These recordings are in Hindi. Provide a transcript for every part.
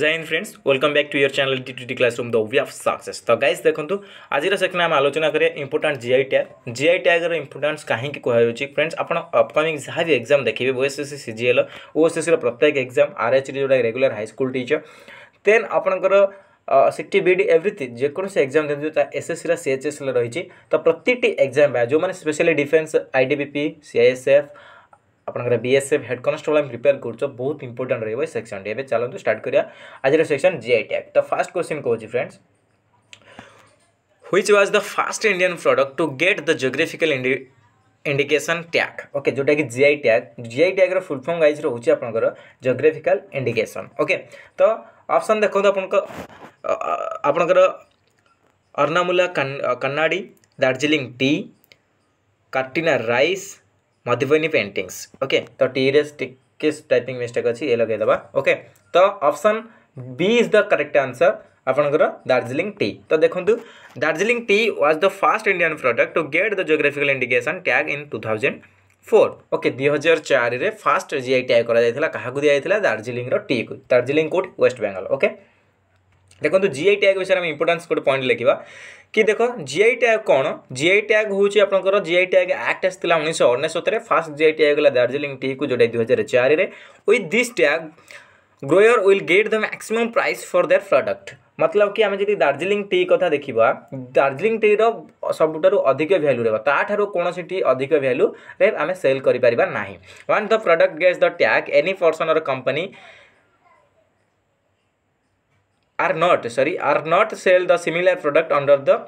জয় হিন্দ friends welcome back to your channel DTT classroom the way of success তো গাইজ দেখুন আজির সেকশন আমি আলোচনা করিয়া ইম্পর্টাট জিআই ট্যাগ জিআই ট্যাগর ইম্পর্টান্স কাহিঁকি কুহাযাଉଛି ফ্রেন্ডস আপনার অপকমিং যা বি এক্সাম দেখবে ওএসএসসি সিজিএল ওএসএসসির প্রত্যেক এক্সাম আরএচডি যেটা রেগুলার হাইস্কুল টিচর দেন আপনার ସିଟି ବିଡ଼ି ଏଭ୍ରିଥିଙ୍ଗ ଯେକୌଣସି ଏକ୍ଜାମ୍ ଯେମିତି ତା ଏସ୍ଏସ୍ସିର ସିଏଚ୍ଏସ୍ଏଲ୍ ରହିଛି ତ ପ୍ରତିଟି ଏକ୍ଜାମ୍ ପାଇଁ ଯେଉଁମାନେ ସ୍ପେଶାଲି ଡିଫେନ୍ସ ଆଇଡିବିପି ସିଆଇଏସ୍ଏଫ୍ आप एस एफ हेड कनस्टेबल आम प्रिपेयर कर बहुत इंपोर्टां रही है सेक्शन टे चलते स्टार्ट करा आज सेक्शन जी आई टैग तो फास्ट क्वेश्चन कौन friends which was the first Indian product to get the geographical indication tag okay जोटा कि G I tag G I टैग्र फुलफर्म गाइज रोच जोग्राफिकाल इंडिकेसन ओके तो अपसन देखो आपणकर अर्नामूला कन्नाडी दार्जिलिंग टी कार्टिना रईस ମଧୁବନୀ ପେଣ୍ଟିଙ୍ଗସ୍ ଓକେ ତ ଟିରେ ଟିକେ ଟାଇପିଂ ମିଷ୍ଟେକ୍ ଅଛି ଏ ଲଗାଇଦେବା ଓକେ ତ option B is the correct answer ଆପଣଙ୍କର ଦାର୍ଜିଲିଂ ଟି ତ ଦେଖନ୍ତୁ Darjeeling tea was the first Indian product to get the geographical indication tag in two thousand four okay ଦୁଇ ହଜାର ଚାରିରେ ଫାଷ୍ଟ ଜିଆଇ ଟ୍ୟାଗ୍ କରାଯାଇଥିଲା କାହାକୁ ଦିଆଯାଇଥିଲା ଦାର୍ଜିଲିଂର ଟିକୁ ଦାର୍ଜିଲିଂ କେଉଁଠି ୱେଷ୍ଟ ବେଙ୍ଗଲ ଓକେ দেখুন জিআই ট্যাগ বিষয়ে আমি ইম্পর্টান্স গোটে পয়েন্ট লেখা কি দেখ জিআই ট্যাগ কোণ জিআই ট্যাগ হচ্ছে আপনার জিআই ট্যাগ আক্ট আসছিল উনিশশো অনেশতরে ফার্স্ট জিআই ট্যাগ হল দার্জিলিং টি কু যেটা দুই হাজার চারে with this tag grower will get the maximum price for their product मतलब कि आम जब दार्जिलिंग टी कथा देखा दार्जिलिंग टी सबुठ अधिक भैल्यू रहा कौन सी टी अधिक भैल्यू आम सेल करें ना once the product gets the tag any person और company are not sorry are not sell the similar product under the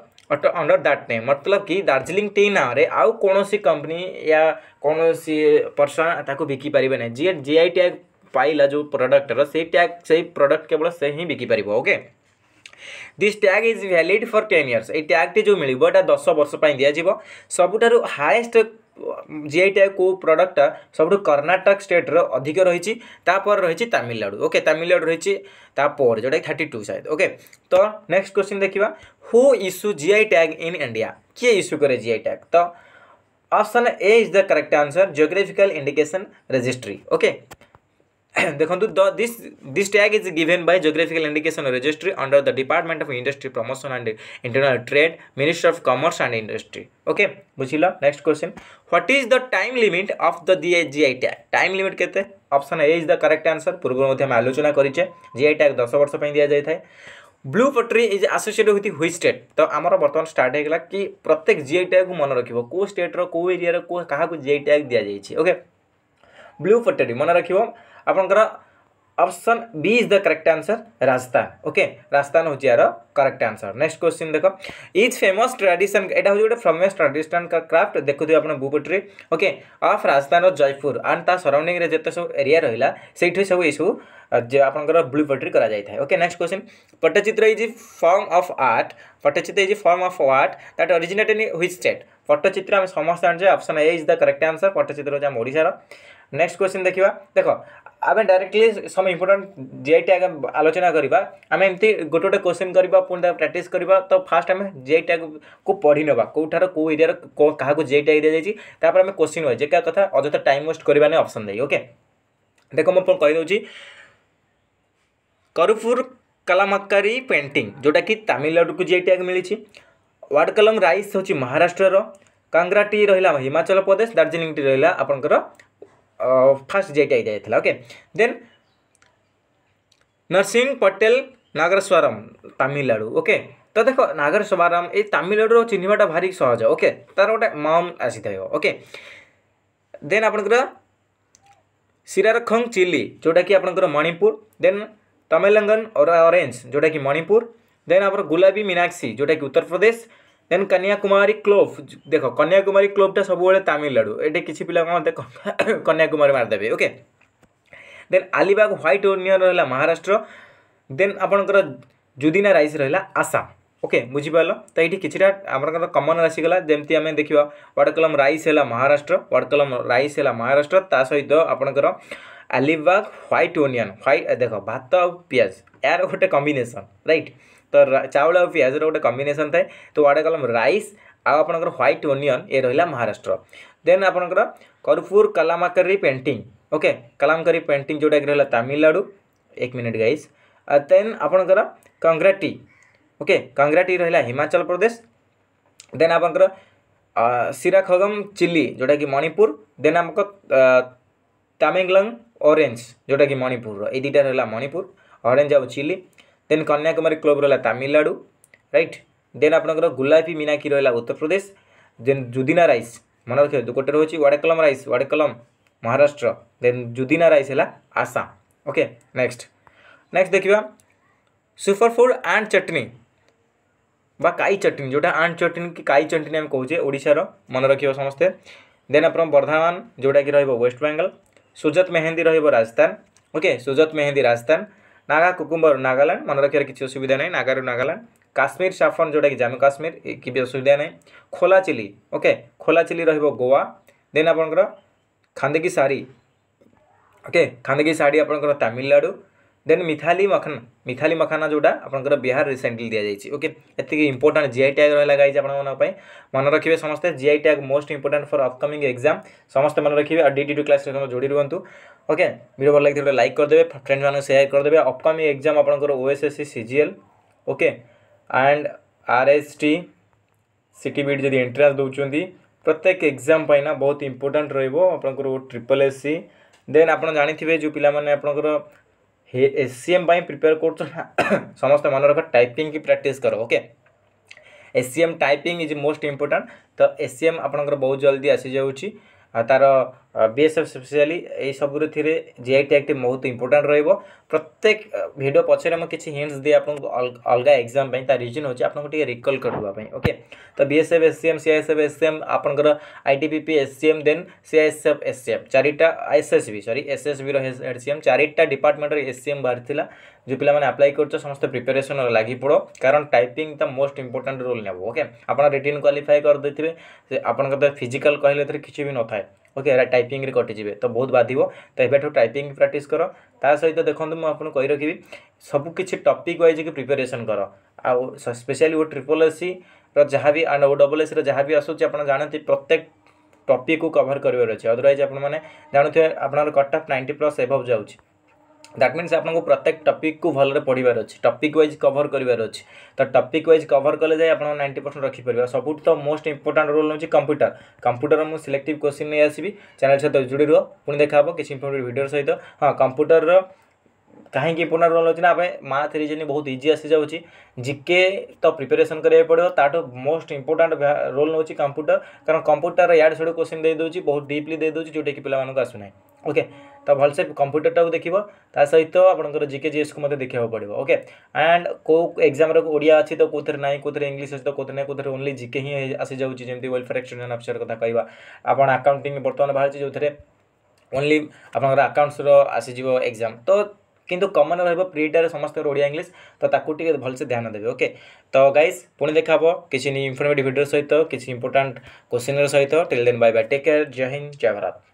under that name मतलब कि दार्जिलिंग टी ना रे आउ कौन कंपनी या कौन सी पर्सन ताको बिकी पारिबे ना जी जी आई टैग पाइला जो प्रोडक्ट रो से टैग से प्रोडक्ट केवल से ही बिकी पारिबो okay this tag is valid for ten years ए टैग टी जो मिलिबो दस 10 वर्ष पई दिया highest highest G I tag को प्रडक्टा सब कर्णाटक स्टेट्र अधिक रही रही तामिलनाडु ओके तामिलनाडु रही जोटा थर्टी टू सायद ओके तो नेक्स्ट क्वेश्चन देखा who issue G I tag in India किए इश्यू कै जी आई टैग तो option A is the correct answer geographical indication registry okay देखो this this tag is given by geographical indication registry under the department of industry promotion and internal trade minister of commerce and industry okay बुझल next question what is the time limit of the G I tag time limit के option A is the correct answer पूर्व आलोचना करेचे जी टैग दस वर्ष दि जाए blue pottery is associate with which state तो आमर बर्तमान स्टार्ट होगा कि प्रत्येक जीआई टैग को मन रख कौ स्टेट्र कौ एरिया क्या जी टैग दि जाइए ओके ब्लू पटेडी मन रख option B is the correct answer Rajasthan okay Rajasthan हूँ यार करेक्ट आंसर नेक्स्ट क्वेश्चन देख इज फेमस ट्राडिशन यहाँ हूँ गोटे फेमस ट्राडिशन क्राफ्ट देखुए आप बुपट्री ओके अफ राजस्थान और जयपुर आंड सराउंडिंग जिते सब एरिया रहा से सब यू जे आप ब्लू पट्री कर okay next question Pattachitra is form of art Pattachitra is form of art that originate in which state Pattachitra आम समस्त जानते option A is the correct answer Pattachitra हो ओडार नेक्स्ट क्वेश्चन देखा देख आम डायरेक्टली सम इंपोर्टां आगे आलोचना करवा आम एम गोटे गोटे क्वेश्चन करवा पुणी प्राक्ट करवा तो फास्ट आम जेआईटैग को पढ़ी ना कौटार कौ एरिया क्या जेआईटैग दि जाइए आम क्वेश्चन हुए जे क्या कथ अजथ टाइम वेस्ट करवा नहीं अप्सन देके देख मुझे कहीदेगी करपुर कलामकारी पेंटिंग जोटा कि तमिलनाडु को जी टैग मिली वाडकलम रईस हूँ महाराष्ट्र कांगरा टी रहा हिमाचल प्रदेश दार्जिलिंग टी रहा आप फास्ट जी टैग दी ओके दे नरसिंह पटेल नागरस्वरम तमिलनाडु ओके तो देख नागरस्वरम ये तमिलनाडु चिन्हवाटा भारी सहज ओके तार गोटे मम आसी थे ओके देन आपणकर शिरारखंग चिल्ली जोटा कि आप मणिपुर देन तमिलंगन और ऑरेंज जोटा कि मणिपुर देन आप गुलाबी मीनाक्षी जोटा कि उत्तर प्रदेश देन कन्याकुमारी क्लोव देख कन्याकुमारी क्लोभटा सब तामिलनाडु ये किसी पिला कौन देख कन्याकुमारी मारिदेवे okay then Alibag white onion रहा महाराष्ट्र देन आपणकर जुदिना रईस रहा आसाम ओके बुझिपार तो ये किटा आमर कमन आसीगला जमी आम देखा वाडकलम रईस है महाराष्ट्र वाडकलम रईस है महाराष्ट्र ता सहित आपणकर Alibag white onion white ଦେଖ ଭାତ ଆଉ ପିଆଜ ଏହାର ଗୋଟେ କମ୍ବିନେସନ୍ ରାଇଟ୍ ତ ଚାଉଳ ଆଉ ପିଆଜର ଗୋଟେ କମ୍ବିନେସନ୍ ଥାଏ ତ ୱାଡ଼େ କଲମ୍ ରାଇସ୍ ଆଉ ଆପଣଙ୍କର ହ୍ୱାଇଟ୍ ଓନିଅନ୍ ଏ ରହିଲା ମହାରାଷ୍ଟ୍ର ଦେନ୍ ଆପଣଙ୍କର କରପୁର Kalamkari painting okay Kalamkari painting ଯେଉଁଟାକି ରହିଲା ତାମିଲନାଡ଼ୁ ଏକ ମିନିଟ୍ ଗାଇସ୍ ଦେନ୍ ଆପଣଙ୍କର କଙ୍ଗ୍ରାଟି ଓକେ କଙ୍ଗ୍ରାଟି ରହିଲା ହିମାଚଳ ପ୍ରଦେଶ ଦେନ୍ ଆପଣଙ୍କର ସିରାଖଗମ ଚିଲି ଯେଉଁଟାକି ମଣିପୁର ଦେନ୍ ଆମକ ତାମେଙ୍ଗଲଙ୍ଗ ଅରେଞ୍ଜ ଯେଉଁଟାକି ମଣିପୁରର ଏଇ ଦୁଇଟାର ହେଲା ମଣିପୁର ଅରେଞ୍ଜ ଆଉ ଚିଲି ଦେନ୍ କନ୍ୟାକୁମାରୀ କ୍ଲବ୍ ରହିଲା ତାମିଲନାଡ଼ୁ ରାଇଟ୍ ଦେନ୍ ଆପଣଙ୍କର ଗୁଲାପୀ ମିନାକି ରହିଲା ଉତ୍ତରପ୍ରଦେଶ ଦେନ୍ ଜୁଦିନା ରାଇସ୍ ମନେ ରଖିବେ ଗୋଟେ ରହୁଛି ୱାଡ଼େକଲମ ରାଇସ୍ ୱାଡ଼େକଲମ ମହାରାଷ୍ଟ୍ର ଦେନ୍ ଜୁଦିନା ରାଇସ୍ ହେଲା ଆସାମ ଓକେ ନେକ୍ସଟ ନେକ୍ସଟ ଦେଖିବା ସୁପର ଫୁଡ଼ ଆଣ୍ଡ ଚଟନି বা কাই চটনি যেটা আন্ট চটনি কি কাই চটনি আমি কৌছে ওড়িশার মনে রাখবে সমস্তে দেন আপনার বর্ধমান যেটা কি রহব ওয়েস্ট বেঙ্গল সুজাত মেহেন্দি রহব রাজস্থান ওকে সুজাত মেহেন্দি রাজস্থান নাগা কুকুম্বর নাগাল্যান্ড মনে রাখার কিছু অসুবিধা নেই নাগারু নাগাল্যান্ড কাশ্মীর সাফন যেটা কি জাম্মু কাশ্মীর কি অসুবিধা নাই খোলা চিলি ওকে খোলা চিলি রহব গোয়া দেন আপনার খান্দেকি শাড়ি ওকে খান্দেকি শাড়ি আপনার তামিলনাড়ু ଦେନ୍ ମିଥାଲି ମଖାନା ମିଥାଲି ମଖାନା ଯେଉଁଟା ଆପଣଙ୍କର ବିହାର ରିସେଣ୍ଟଲି ଦିଆଯାଇଛି ଓକେ ଏତିକି ଇମ୍ପୋର୍ଟାଣ୍ଟ ଜିଆଇ ଟ୍ୟାଗ୍ ରହିଲା ଗାଇଛି ଆପଣମାନଙ୍କ ପାଇଁ ମନେ ରଖିବେ ସମସ୍ତେ GI tag most important for upcoming exam ସମସ୍ତେ ମନେ ରଖିବେ ଆଉ ଡି ଟି ଟୁ କ୍ଲାସ୍ରେ ସମସ୍ତେ ଯୋଡ଼ି ରୁହନ୍ତୁ ଓକେ ଭିଡ଼ିଓ ଭଲ ଲାଗିଥିଲେ ଲାଇକ୍ କରିଦେବେ ଫ୍ରେଣ୍ଡମାନଙ୍କୁ ସେୟାର କରିଦେବେ ଅପକମିଂ ଏକ୍ଜାମ୍ ଆପଣଙ୍କର OSSC C G L okay and R S T C T B ଯଦି ଏଣ୍ଟ୍ରାନ୍ସ ଦେଉଛନ୍ତି ପ୍ରତ୍ୟେକ ଏକ୍ଜାମ୍ ପାଇଁ ନା ବହୁତ ଇମ୍ପୋର୍ଟାଣ୍ଟ ରହିବ ଆପଣଙ୍କର ଟ୍ରିପଲ୍ ଏସ୍ ସି ଦେନ୍ ଆପଣ ଜାଣିଥିବେ ଯେଉଁ ପିଲାମାନେ ଆପଣଙ୍କର ଏସ୍ସିଏମ୍ ପାଇଁ ପ୍ରିପେୟାର କରୁଛ ସମସ୍ତେ ମନେ ରଖ ଟାଇପିଙ୍ଗ୍ କି ପ୍ରାକ୍ଟିସ୍ କର okay SCM typing is most important ତ ଏସ୍ସିଏମ୍ ଆପଣଙ୍କର ବହୁତ ଜଲ୍ଦି ଆସିଯାଉଛି ଆଉ ତା'ର বিএসএফ স্পেশালি এই সবুরে জিআই ট্যাগটি বহুত ইম্পর্টাট রহব প্রত্যেক ভিডিও পছরে মু কিছু হিন্টস দিয়ে আপনার অলগা এক্সাম পাই তার রিজন হচ্ছে আপনার টিকে রিকল করবা ওকে তো বিএসএফ এসসিএম সিআইএসএফ এসসিএম আপনার ITBP SCM then CISF SCF চারিটা এসএসবি সরি এসএসবি এসসিএম চারিটা ডিপার্টমেন্টর এসসিএম বাহারি যে পিলা মানে আপ্লাই করছো সমস্ত প্রিপারেসন লাগি পড়ো কারণ টাইপিং তা মোস্ট ইম্পর্টাট রোল নেব ওকে আপনার রিটিন কোয়ালিফাই করে আপনার ফিজিকাল কহিলে কিছু বি নথায় ଓକେ ଟାଇପିଂରେ କଟିଯିବେ ତ ବହୁତ ବାଧିବ ତ ଏବେଠୁ ଟାଇପିଂ ପ୍ରାକ୍ଟିସ୍ କର ତା ସହିତ ଦେଖନ୍ତୁ ମୁଁ ଆପଣଙ୍କୁ କହି ରଖିବି ସବୁ କିଛି ଟପିକ୍ ୱାଇଜ୍କି ପ୍ରିପାରେସନ୍ କର ଆଉ ସ୍ପେଶିଆଲି ଓ ଟ୍ରିପଲ୍ ଏସ୍ ର ଯାହା ବି ଆଣ୍ଡ ଓ ଡବଲ୍ ଏସ୍ର ଯାହା ବି ଆସୁଛି ଆପଣ ଜାଣନ୍ତି ପ୍ରତ୍ୟେକ ଟପିକ୍କୁ କଭର୍ କରିବାର ଅଛି ଅଦରୱାଇଜ୍ ଆପଣମାନେ ଜାଣୁଥିବେ ଆପଣଙ୍କର cut off ninety plus above ଯାଉଛି दैट मीनस आपको प्रत्येक टपिक को भलरे पढ़वार अच्छे टपिक वाइज कभर करार अच्छे तो टपिक वाइज कभर कले जाए आप नाइंटी परसेंट रखिपर सब तो most important role now computer computer मुझे सिलेक्ट क्वेश्चन नहीं आसि चैनल सहित जोड़ी रुह पुणी देखा किसी इंपोर्टेंट भिडियो सहित हाँ कंप्यूटर कहीं इंपोर्टां रोल होती ना मैथ रिजनिंग बहुत इजी आसी जाऊँच जिके तो प्रिपेरेसन करा पड़ो ताठ most important role now computer कारण कंप्यूटर याड सड़े क्वेश्चन दे दूसरी बहुत डीपली दे दूसरी जोटा कि पे आसूना ओके ତ ଭଲସେ କମ୍ପ୍ୟୁଟରଟାକୁ ଦେଖିବ ତା ସହିତ ଆପଣଙ୍କର ଜିକେ ଜିଏସ୍କୁ ମଧ୍ୟ ଦେଖିବାକୁ ପଡ଼ିବ ଓକେ ଆଣ୍ଡ କେଉଁ ଏକ୍ଜାମ୍ରେ ଓଡ଼ିଆ ଅଛି ତ କେଉଁଥିରେ ନାହିଁ କେଉଁଥିରେ ଇଂଲିଶ ଅଛି ତ କେଉଁଥିରେ ନାହିଁ କେଉଁଥିରେ ଓନ୍ଲି ଜିକେ ହିଁ ଆସିଯାଉଛି ଯେମିତି ୱେଲଫେୟାର ଏକ୍ସଟେନ୍ସନ୍ ଅଫିସର କଥା କହିବା ଆପଣ ଆକାଉଣ୍ଟିଂ ବର୍ତ୍ତମାନ ବାହାରିଛି ଯେଉଁଥିରେ ଓନ୍ଲି ଆପଣଙ୍କର ଆକାଉଣ୍ଟସର ଆସିଯିବ ଏକ୍ଜାମ୍ ତ କିନ୍ତୁ କମନ୍ ରହିବ ପ୍ରିଟାରେ ସମସ୍ତଙ୍କର ଓଡ଼ିଆ ଇଂଲିଶ ତ ତାକୁ ଟିକେ ଭଲସେ ଧ୍ୟାନ ଦେବେ ଓକେ ତ ଗାଇସ୍ ପୁଣି ଦେଖା ହେବ କିଛି ଇନଫର୍ମେଟିଭ୍ ଭିଡ଼ିଓ ସହିତ କିଛି ଇମ୍ପୋର୍ଟାଣ୍ଟ କୋଶ୍ଚିନ୍ର ସହିତ till then bye bye take care ଜୟ ହିନ୍ଦ ଜୟ ଭାରତ